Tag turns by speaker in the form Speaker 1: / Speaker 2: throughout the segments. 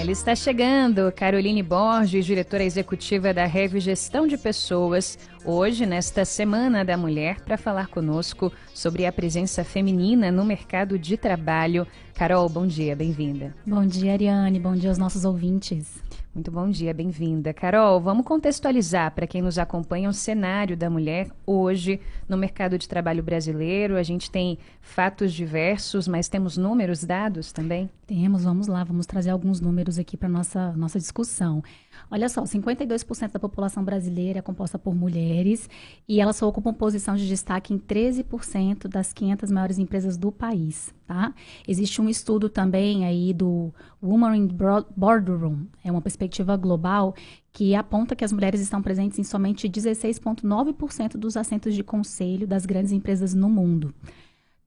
Speaker 1: Ela está chegando, Caroline Borges, diretora executiva da Rev Gestão de Pessoas, hoje, nesta Semana da Mulher, para falar conosco sobre a presença feminina no mercado de trabalho. Carol, bom dia, bem-vinda. Bom dia, Ariane, bom dia aos nossos ouvintes. Muito bom dia, bem-vinda. Carol, vamos contextualizar para quem nos acompanha o cenário da mulher hoje no mercado de trabalho brasileiro. A gente tem fatos diversos, mas temos números, dados também? Temos, vamos lá, vamos trazer alguns
Speaker 2: números aqui para nossa nossa discussão.
Speaker 1: Olha só, 52% da população brasileira
Speaker 2: é composta por mulheres e elas ocupam posição de destaque em 13% das 500 maiores empresas do país. Tá? Existe um estudo também aí do Woman in Boardroom, é uma perspectiva global que aponta que as mulheres estão presentes em somente 16,9% dos assentos de conselho das grandes empresas no mundo.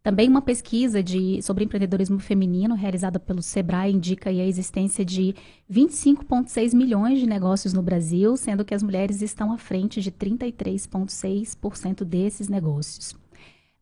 Speaker 2: Também uma pesquisa de, sobre empreendedorismo feminino realizada pelo Sebrae indica a existência de 25,6 milhões de negócios no Brasil, sendo que as mulheres estão à frente de 33,6% desses negócios.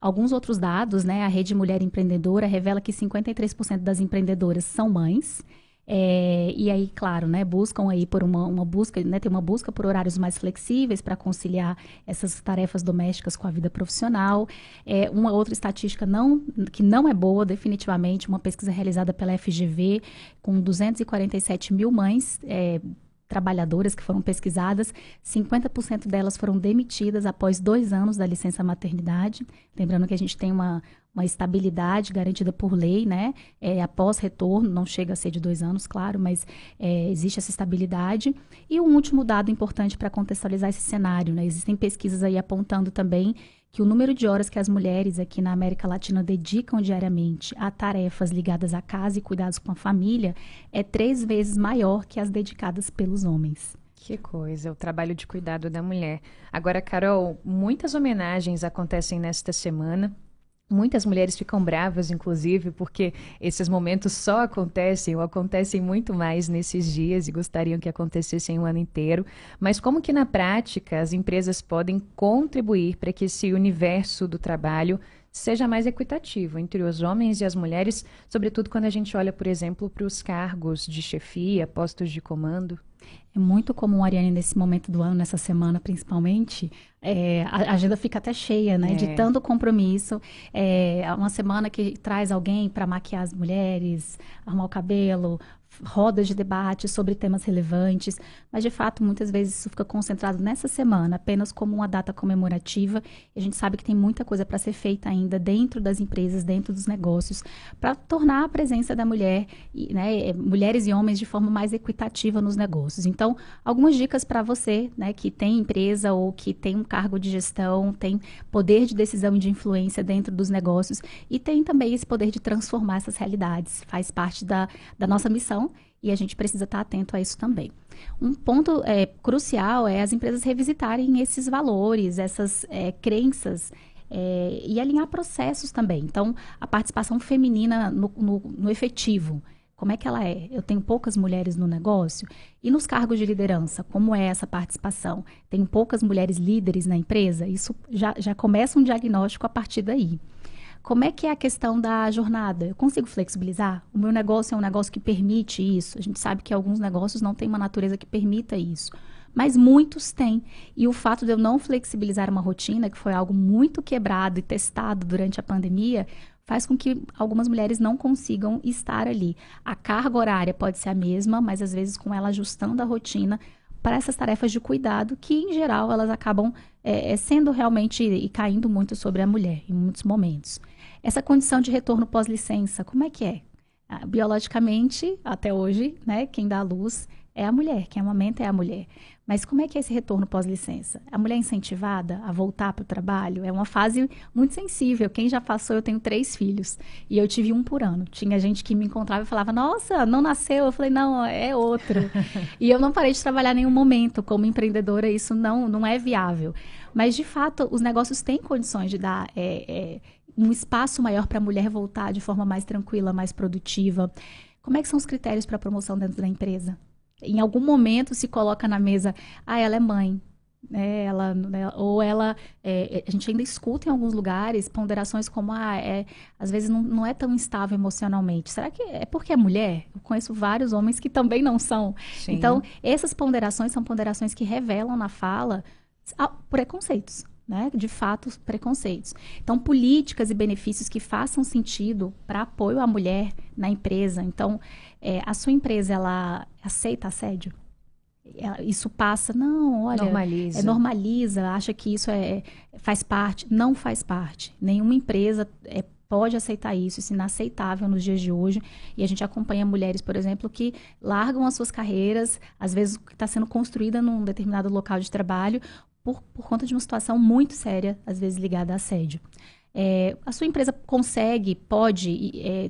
Speaker 2: Alguns outros dados, né? A Rede Mulher Empreendedora revela que 53% das empreendedoras são mães. É, e aí, claro, né, buscam aí por uma, uma busca, né, tem uma busca por horários mais flexíveis para conciliar essas tarefas domésticas com a vida profissional. É, uma outra estatística não, que não é boa, definitivamente, uma pesquisa realizada pela FGV com 247 mil mães é, trabalhadoras que foram pesquisadas, 50% delas foram demitidas após dois anos da licença maternidade. Lembrando que a gente tem uma, uma estabilidade garantida por lei, né? É, após retorno, não chega a ser de dois anos, claro, mas é, existe essa estabilidade. E um último dado importante para contextualizar esse cenário, né? Existem pesquisas aí apontando também que o número de horas que as mulheres aqui na América Latina dedicam diariamente a tarefas ligadas à casa e cuidados com a família é
Speaker 1: três vezes maior que as dedicadas pelos homens. Que coisa, o trabalho de cuidado da mulher. Agora, Carol, muitas homenagens acontecem nesta semana Muitas mulheres ficam bravas, inclusive, porque esses momentos só acontecem ou acontecem muito mais nesses dias e gostariam que acontecessem o ano inteiro. Mas como que na prática as empresas podem contribuir para que esse universo do trabalho seja mais equitativo entre os homens e as mulheres, sobretudo quando a gente olha, por exemplo, para os cargos de chefia, postos de comando?
Speaker 2: É muito comum, Ariane, nesse momento do ano, nessa semana principalmente, é, a agenda fica até cheia, né? É. De tanto compromisso. É, é uma semana que traz alguém para maquiar as mulheres, arrumar o cabelo, rodas de debate sobre temas relevantes, mas de fato muitas vezes isso fica concentrado nessa semana, apenas como uma data comemorativa. a gente sabe que tem muita coisa para ser feita ainda dentro das empresas, dentro dos negócios, para tornar a presença da mulher, né, eh, mulheres e homens de forma mais equitativa nos negócios. Então, algumas dicas para você, né, que tem empresa ou que tem um cargo de gestão, tem poder de decisão e de influência dentro dos negócios e tem também esse poder de transformar essas realidades. Faz parte da, da nossa missão e a gente precisa estar atento a isso também. Um ponto é, crucial é as empresas revisitarem esses valores, essas é, crenças é, e alinhar processos também. Então, a participação feminina no, no, no efetivo. Como é que ela é? Eu tenho poucas mulheres no negócio? E nos cargos de liderança, como é essa participação? Tenho poucas mulheres líderes na empresa? Isso já, já começa um diagnóstico a partir daí. Como é que é a questão da jornada? Eu consigo flexibilizar? O meu negócio é um negócio que permite isso. A gente sabe que alguns negócios não têm uma natureza que permita isso mas muitos têm. E o fato de eu não flexibilizar uma rotina, que foi algo muito quebrado e testado durante a pandemia, faz com que algumas mulheres não consigam estar ali. A carga horária pode ser a mesma, mas às vezes com ela ajustando a rotina, para essas tarefas de cuidado, que em geral elas acabam é, é, sendo realmente e caindo muito sobre a mulher em muitos momentos. Essa condição de retorno pós-licença, como é que é? Ah, biologicamente, até hoje, né, quem dá à luz é a mulher, quem amamenta é a mulher. Mas como é que é esse retorno pós-licença? A mulher é incentivada a voltar para o trabalho? É uma fase muito sensível. Quem já passou, eu tenho três filhos. E eu tive um por ano. Tinha gente que me encontrava e falava, nossa, não nasceu. Eu falei, não, é outro. e eu não parei de trabalhar em nenhum momento. Como empreendedora, isso não, não é viável. Mas, de fato, os negócios têm condições de dar... É, é, um espaço maior para a mulher voltar de forma mais tranquila, mais produtiva. Como é que são os critérios para promoção dentro da empresa? em algum momento se coloca na mesa, ah, ela é mãe. Né? Ela, né? ou ela é, é, a gente ainda escuta em alguns lugares ponderações como ah é às vezes não, não é tão instável emocionalmente será que é porque é mulher eu conheço vários homens que também não são Sim. então essas ponderações são ponderações que revelam na fala ah, preconceitos né? de fato, preconceitos. Então, políticas e benefícios que façam sentido para apoio à mulher na empresa. Então, é, a sua empresa, ela aceita assédio? É, isso passa, não, olha, normaliza. É, normaliza, acha que isso é, é, faz parte, não faz parte. Nenhuma empresa é, pode aceitar isso, isso é inaceitável nos dias de hoje. E a gente acompanha mulheres, por exemplo, que largam as suas carreiras, às vezes que está sendo construída num determinado local de trabalho, por, por conta de uma situação muito séria, às vezes ligada a assédio. É, a sua empresa consegue, pode é,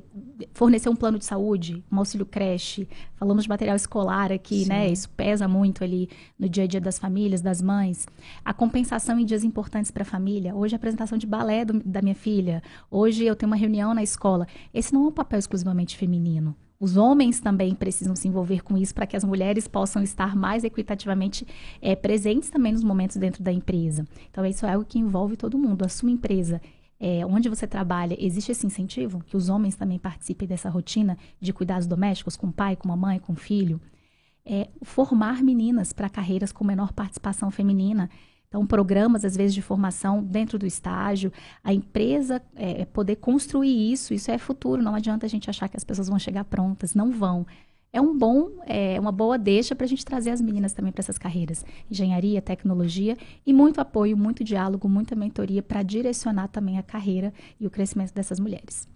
Speaker 2: fornecer um plano de saúde, um auxílio creche, falamos de material escolar aqui, né? Sim. né? Isso pesa muito ali no dia a dia das famílias, das mães. A compensação em dias importantes para a família. Hoje a apresentação de balé do, da minha filha. Hoje eu tenho uma reunião na escola. Esse não é um papel exclusivamente feminino. Os homens também precisam se envolver com isso para que as mulheres possam estar mais equitativamente é, presentes também nos momentos dentro da empresa. Então, isso é algo que envolve todo mundo. A sua empresa é, onde você trabalha, existe esse incentivo? Que os homens também participem dessa rotina de cuidados domésticos com o pai, com a mãe, com o filho? É, formar meninas para carreiras com menor participação feminina. Então, programas, às vezes, de formação dentro do estágio, a empresa é, poder construir isso, isso é futuro, não adianta a gente achar que as pessoas vão chegar prontas, não vão é um bom, é, uma boa deixa para a gente trazer as meninas também para essas carreiras. Engenharia, tecnologia e muito apoio, muito diálogo, muita mentoria para direcionar também a carreira e o crescimento
Speaker 1: dessas mulheres.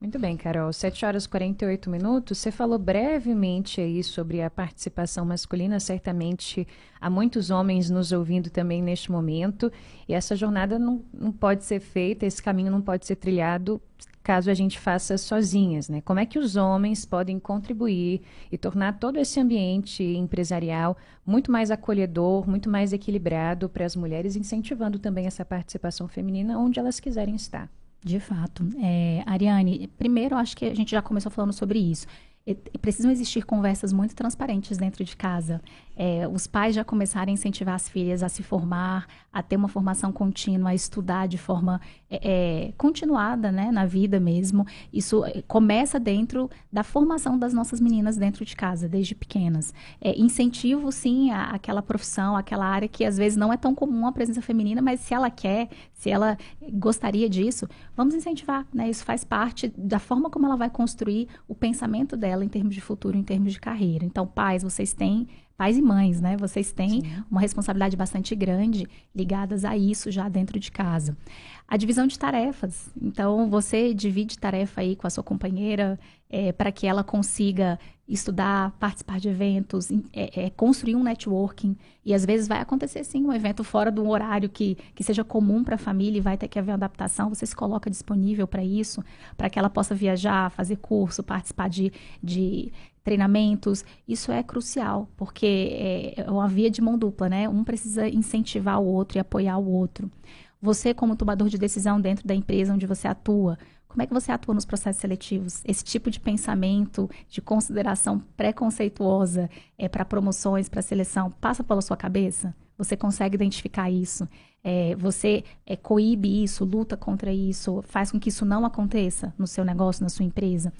Speaker 1: Muito bem, Carol. 7 horas e 48 minutos. Você falou brevemente aí sobre a participação masculina. Certamente há muitos homens nos ouvindo também neste momento. E essa jornada não, não pode ser feita, esse caminho não pode ser trilhado caso a gente faça sozinhas, né? Como é que os homens podem contribuir e tornar todo esse ambiente empresarial muito mais acolhedor, muito mais equilibrado para as mulheres, incentivando também essa participação feminina onde elas quiserem estar. De fato.
Speaker 2: É, Ariane, primeiro acho que a gente já começou falando sobre isso. E, precisam existir conversas muito transparentes dentro de casa. É, os pais já começarem a incentivar as filhas a se formar, a ter uma formação contínua, a estudar de forma é, é continuada, né, na vida mesmo. Isso é, começa dentro da formação das nossas meninas dentro de casa, desde pequenas. É, incentivo, sim, a, aquela profissão, aquela área que às vezes não é tão comum a presença feminina, mas se ela quer, se ela gostaria disso, vamos incentivar, né? Isso faz parte da forma como ela vai construir o pensamento dela ela em termos de futuro, em termos de carreira. Então, pais, vocês têm pais e mães, né? Vocês têm Sim. uma responsabilidade bastante grande ligadas a isso já dentro de casa a divisão de tarefas. Então, você divide tarefa aí com a sua companheira é, para que ela consiga estudar, participar de eventos, é, é, construir um networking. E às vezes vai acontecer sim um evento fora do horário que, que seja comum para a família e vai ter que haver uma adaptação. Você se coloca disponível para isso, para que ela possa viajar, fazer curso, participar de, de treinamentos, isso é crucial, porque é, é uma via de mão dupla, né? Um precisa incentivar o outro e apoiar o outro. Você, como tomador de decisão dentro da empresa onde você atua, como é que você atua nos processos seletivos? Esse tipo de pensamento, de consideração preconceituosa é, para promoções, para seleção, passa pela sua cabeça? Você consegue identificar isso? É, você é, coíbe isso, luta contra isso, faz com que isso não aconteça no seu negócio, na sua empresa?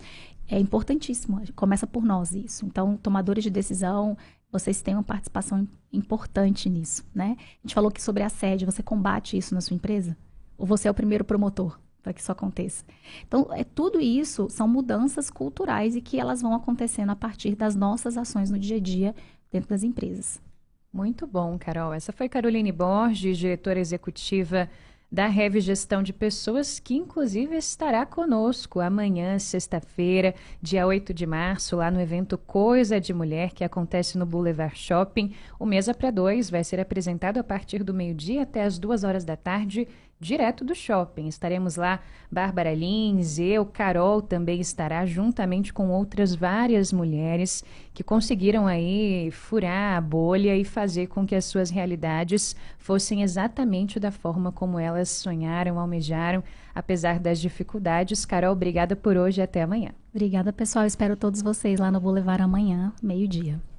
Speaker 2: é importantíssimo. Começa por nós isso. Então, tomadores de decisão, vocês têm uma participação importante nisso, né? A gente falou que sobre assédio, você combate isso na sua empresa? Ou você é o primeiro promotor para que isso aconteça? Então, é tudo isso são mudanças culturais e que elas vão acontecendo a partir das nossas ações no dia a dia
Speaker 1: dentro das empresas. Muito bom, Carol. Essa foi Caroline Borges, diretora executiva da Rev Gestão de Pessoas, que inclusive estará conosco amanhã, sexta-feira, dia 8 de março, lá no evento Coisa de Mulher, que acontece no Boulevard Shopping. O Mesa para Dois vai ser apresentado a partir do meio-dia até as duas horas da tarde direto do shopping. Estaremos lá, Bárbara Lins, eu, Carol também estará, juntamente com outras várias mulheres que conseguiram aí furar a bolha e fazer com que as suas realidades fossem exatamente da forma como elas sonharam, almejaram, apesar das dificuldades. Carol, obrigada por hoje e até amanhã. Obrigada, pessoal. Espero todos vocês lá no Boulevard amanhã, meio-dia.